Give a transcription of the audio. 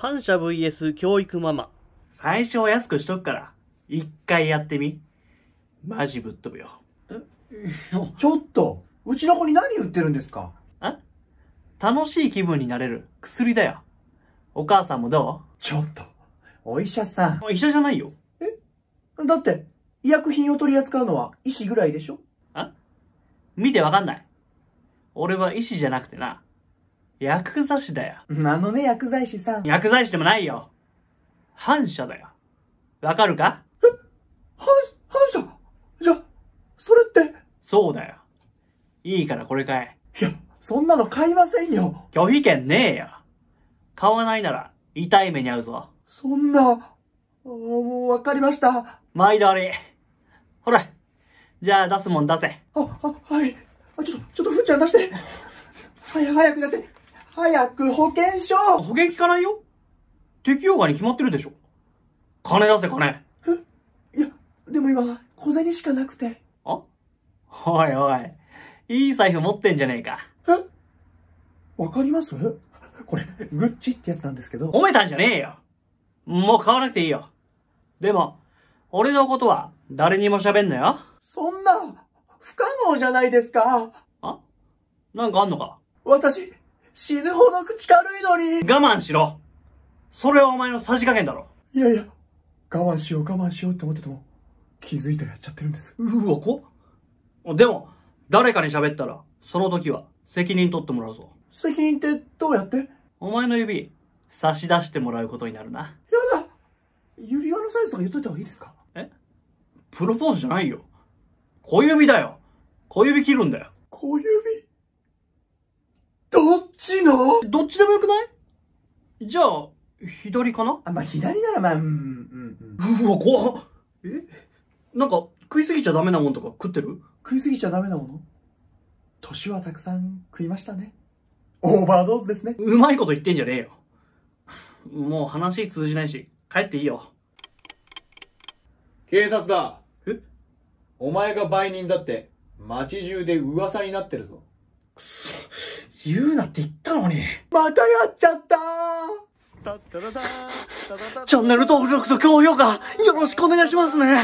反社 VS 教育ママ。最初は安くしとくから、一回やってみ。マジぶっ飛ぶよ。ちょっとうちの子に何言ってるんですかえ楽しい気分になれる薬だよ。お母さんもどうちょっと、お医者さん。医者じゃないよ。えだって、医薬品を取り扱うのは医師ぐらいでしょあ見てわかんない。俺は医師じゃなくてな、薬剤師だよ。あのね、薬剤師さん。薬剤師でもないよ。反射だよ。わかるかえ反、反射じゃ、それって。そうだよ。いいからこれ買え。いや、そんなの買いませんよ。拒否権ねえよ。買わないなら、痛い目に遭うぞ。そんな、もうわかりました。毎度あり。ほら、じゃあ出すもん出せ。あ、あ、はい。あ、ちょっと、ちょっとふーちゃん出して。はい、早く出して。早く保険証保険聞かないよ適用外に決まってるでしょ金出せ金えいや、でも今、小銭しかなくて。あおいおい、いい財布持ってんじゃねえか。えわかりますこれ、グッチってやつなんですけど。褒めたんじゃねえよもう買わなくていいよ。でも、俺のことは誰にも喋んなよ。そんな、不可能じゃないですか。あなんかあんのか私、死ぬほど口軽いのに我慢しろそれはお前のさじ加減だろいやいや、我慢しよう我慢しようって思ってても、気づいたらやっちゃってるんです。うわ、こでも、誰かに喋ったら、その時は責任取ってもらうぞ。責任ってどうやってお前の指、差し出してもらうことになるな。やだ指輪のサイズとか言っといた方がいいですかえプロポーズじゃないよ。小指だよ小指切るんだよ。小指どっちのどっちでもよくないじゃあ、左かなあ、まあ、左ならまあ、うん、うん、うん。うわ、怖っ。えなんか、食いすぎちゃダメなもんとか食ってる食いすぎちゃダメなもの年はたくさん食いましたね。オーバードーズですね。うまいこと言ってんじゃねえよ。もう話通じないし、帰っていいよ。警察だ。えお前が売人だって、街中で噂になってるぞ。くそ。言うなって言ったのに。またやっちゃったチャンネル登録と高評価、よろしくお願いしますね